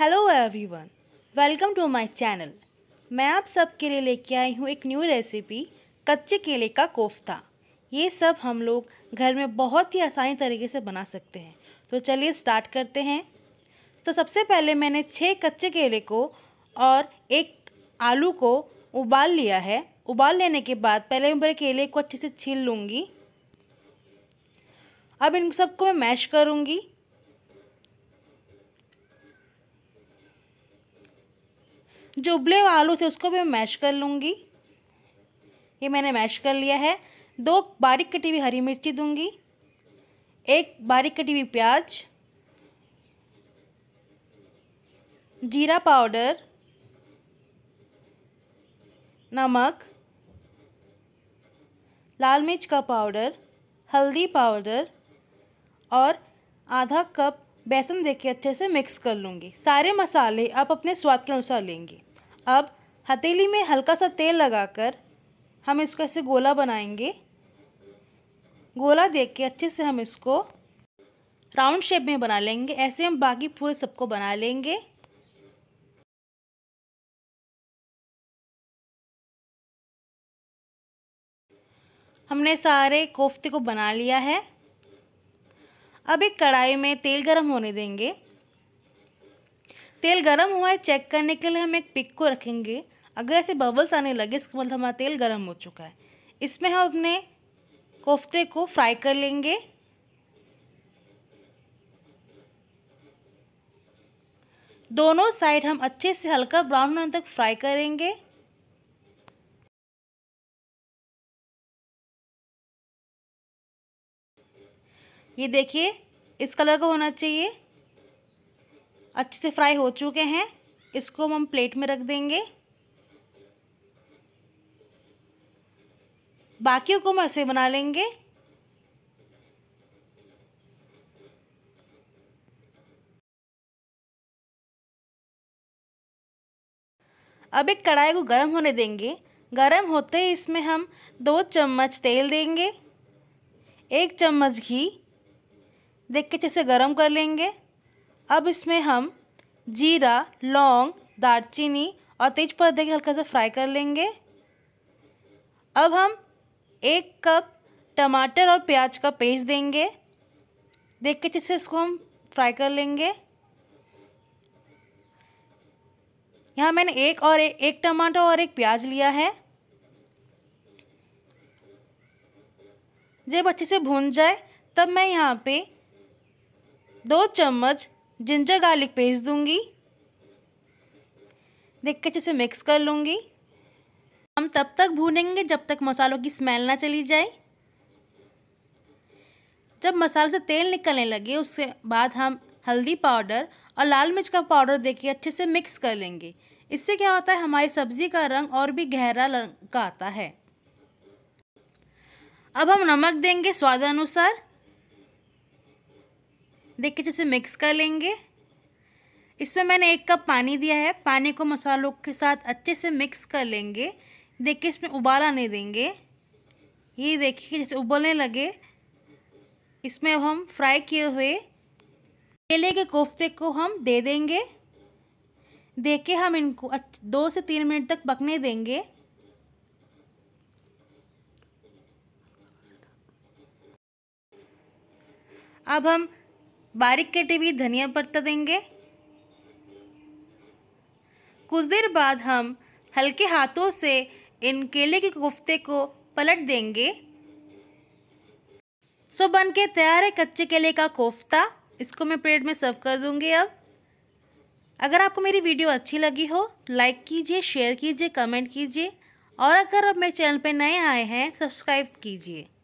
hello everyone welcome to my channel मैं आप सबके लिए लेके आई हूँ एक न्यू रेसिपी कच्चे केले का कोफ्ता ये सब हम लोग घर में बहुत ही आसानी तरीके से बना सकते हैं तो चलिए स्टार्ट करते हैं तो सबसे पहले मैंने छः कच्चे केले को और एक आलू को उबाल लिया है उबाल लेने के बाद पहले मैं केले को अच्छे से छील लूँगी अब इन सबको मैं मैश करूँगी जो उबले हुए आलू थे उसको भी मैं मैश कर लूँगी ये मैंने मैश कर लिया है दो बारीक कटी हुई हरी मिर्ची दूंगी एक बारीक कटी हुई प्याज जीरा पाउडर नमक लाल मिर्च का पाउडर हल्दी पाउडर और आधा कप बेसन देके अच्छे से मिक्स कर लूँगी सारे मसाले आप अपने स्वाद के अनुसार लेंगे अब हथेली में हल्का सा तेल लगाकर हम इसको ऐसे गोला बनाएंगे गोला देख के अच्छे से हम इसको राउंड शेप में बना लेंगे ऐसे हम बाकी पूरे सबको बना लेंगे हमने सारे कोफ्ते को बना लिया है अब एक कढ़ाई में तेल गरम होने देंगे तेल गरम हुआ है चेक करने के लिए हम एक पिक को रखेंगे अगर ऐसे बबल्स आने लगे इसका मतलब हमारा तेल गर्म हो चुका है इसमें हम अपने कोफ्ते को फ्राई कर लेंगे दोनों साइड हम अच्छे से हल्का ब्राउन होने तक फ्राई करेंगे ये देखिए इस कलर का होना चाहिए अच्छे से फ्राई हो चुके हैं इसको हम प्लेट में रख देंगे बाकियों को हम ऐसे बना लेंगे अब एक कढ़ाई को गर्म होने देंगे गर्म होते ही इसमें हम दो चम्मच तेल देंगे एक चम्मच घी देख के अच्छे से गर्म कर लेंगे अब इसमें हम जीरा लौंग दालचीनी और तेज पत्ते के हल्का सा फ्राई कर लेंगे अब हम एक कप टमाटर और प्याज का पेस्ट देंगे देख के अच्छे से इसको हम फ्राई कर लेंगे यहाँ मैंने एक और ए, एक टमाटर और एक प्याज लिया है जब अच्छे से भून जाए तब मैं यहाँ पे दो चम्मच जिंजर गार्लिक पेस्ट दूंगी देख के अच्छे से मिक्स कर लूँगी हम तब तक भूनेंगे जब तक मसालों की स्मेल ना चली जाए जब मसाले से तेल निकलने लगे उसके बाद हम हल्दी पाउडर और लाल मिर्च का पाउडर देके अच्छे से मिक्स कर लेंगे इससे क्या होता है हमारी सब्ज़ी का रंग और भी गहरा रंग का आता है अब हम नमक देंगे स्वाद अनुसार देख के जैसे मिक्स कर लेंगे इसमें मैंने एक कप पानी दिया है पानी को मसालों के साथ अच्छे से मिक्स कर लेंगे देख के इसमें उबाल आने देंगे ये देखिए जैसे उबलने लगे इसमें अब हम फ्राई किए हुए केले के कोफ्ते को हम दे देंगे दे के हम इनको दो से तीन मिनट तक पकने देंगे अब हम बारीक कटी हुई धनिया पत्ता देंगे कुछ देर बाद हम हल्के हाथों से इन केले के कोफ्ते को पलट देंगे सो बन के तैयार है कच्चे केले का कोफ्ता इसको मैं प्लेट में सर्व कर दूंगी अब अगर आपको मेरी वीडियो अच्छी लगी हो लाइक कीजिए शेयर कीजिए कमेंट कीजिए और अगर आप मेरे चैनल पर नए आए हैं सब्सक्राइब कीजिए